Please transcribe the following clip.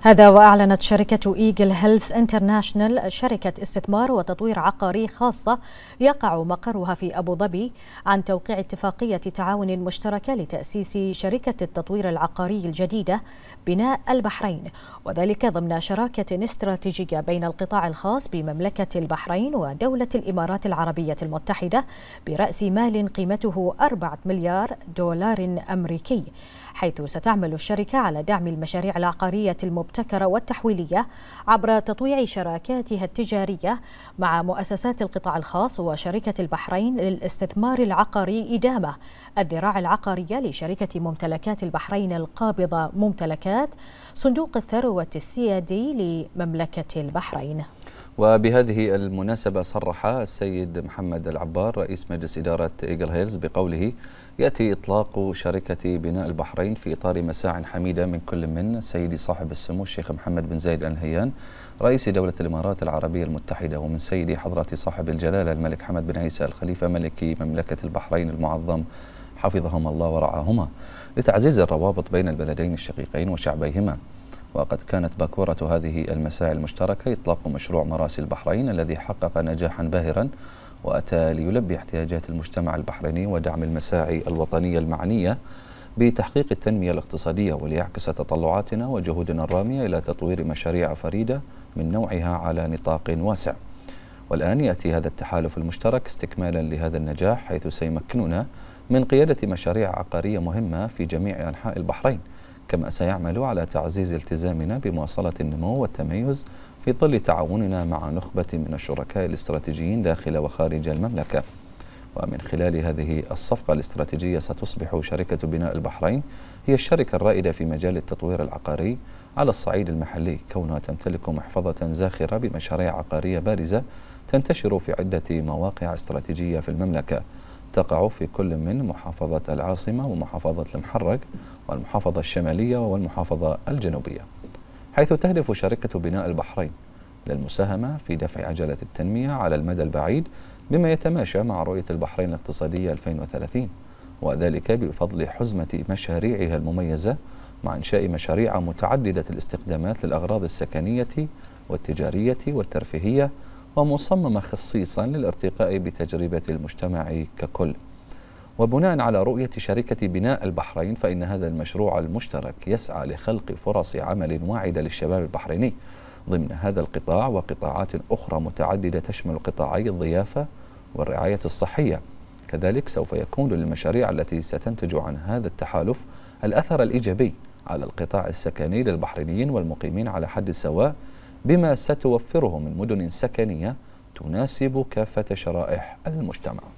هذا وأعلنت شركة إيجل هيلز انترناشنال شركة استثمار وتطوير عقاري خاصة يقع مقرها في أبو ظبي عن توقيع اتفاقية تعاون مشتركة لتأسيس شركة التطوير العقاري الجديدة بناء البحرين وذلك ضمن شراكة استراتيجية بين القطاع الخاص بمملكة البحرين ودولة الإمارات العربية المتحدة برأس مال قيمته 4 مليار دولار أمريكي حيث ستعمل الشركة على دعم المشاريع العقارية المبتكرة والتحويلية عبر تطويع شراكاتها التجارية مع مؤسسات القطاع الخاص وشركة البحرين للاستثمار العقاري إدامة الذراع العقارية لشركة ممتلكات البحرين القابضة ممتلكات صندوق الثروة السيادي لمملكة البحرين وبهذه المناسبة صرح السيد محمد العبار رئيس مجلس إدارة إيجل هيلز بقوله يأتي إطلاق شركة بناء البحرين في إطار مساع حميدة من كل من سيدي صاحب السمو الشيخ محمد بن زايد آل نهيان رئيس دولة الإمارات العربية المتحدة ومن سيدي حضرة صاحب الجلالة الملك حمد بن عيسى الخليفة ملك مملكة البحرين المعظم حفظهما الله ورعاهما لتعزيز الروابط بين البلدين الشقيقين وشعبيهما وقد كانت باكورة هذه المساعي المشتركة إطلاق مشروع مراسي البحرين الذي حقق نجاحا باهرا وأتى ليلبي احتياجات المجتمع البحريني ودعم المساعي الوطنية المعنية بتحقيق التنمية الاقتصادية وليعكس تطلعاتنا وجهودنا الرامية إلى تطوير مشاريع فريدة من نوعها على نطاق واسع والآن يأتي هذا التحالف المشترك استكمالا لهذا النجاح حيث سيمكننا من قيادة مشاريع عقارية مهمة في جميع أنحاء البحرين كما سيعمل على تعزيز التزامنا بمواصلة النمو والتميز في ظل تعاوننا مع نخبة من الشركاء الاستراتيجيين داخل وخارج المملكة ومن خلال هذه الصفقة الاستراتيجية ستصبح شركة بناء البحرين هي الشركة الرائدة في مجال التطوير العقاري على الصعيد المحلي كونها تمتلك محفظة زاخرة بمشاريع عقارية بارزة تنتشر في عدة مواقع استراتيجية في المملكة تقع في كل من محافظة العاصمة ومحافظة المحرق والمحافظة الشمالية والمحافظة الجنوبية حيث تهدف شركة بناء البحرين للمساهمة في دفع عجلة التنمية على المدى البعيد بما يتماشى مع رؤية البحرين الاقتصادية 2030 وذلك بفضل حزمة مشاريعها المميزة مع إنشاء مشاريع متعددة الاستخدامات للأغراض السكنية والتجارية والترفيهية ومصممة خصيصا للارتقاء بتجربة المجتمع ككل وبناء على رؤية شركة بناء البحرين فإن هذا المشروع المشترك يسعى لخلق فرص عمل واعدة للشباب البحريني ضمن هذا القطاع وقطاعات أخرى متعددة تشمل قطاعي الضيافة والرعاية الصحية كذلك سوف يكون للمشاريع التي ستنتج عن هذا التحالف الأثر الإيجابي على القطاع السكني للبحرينيين والمقيمين على حد سواء بما ستوفره من مدن سكنية تناسب كافة شرائح المجتمع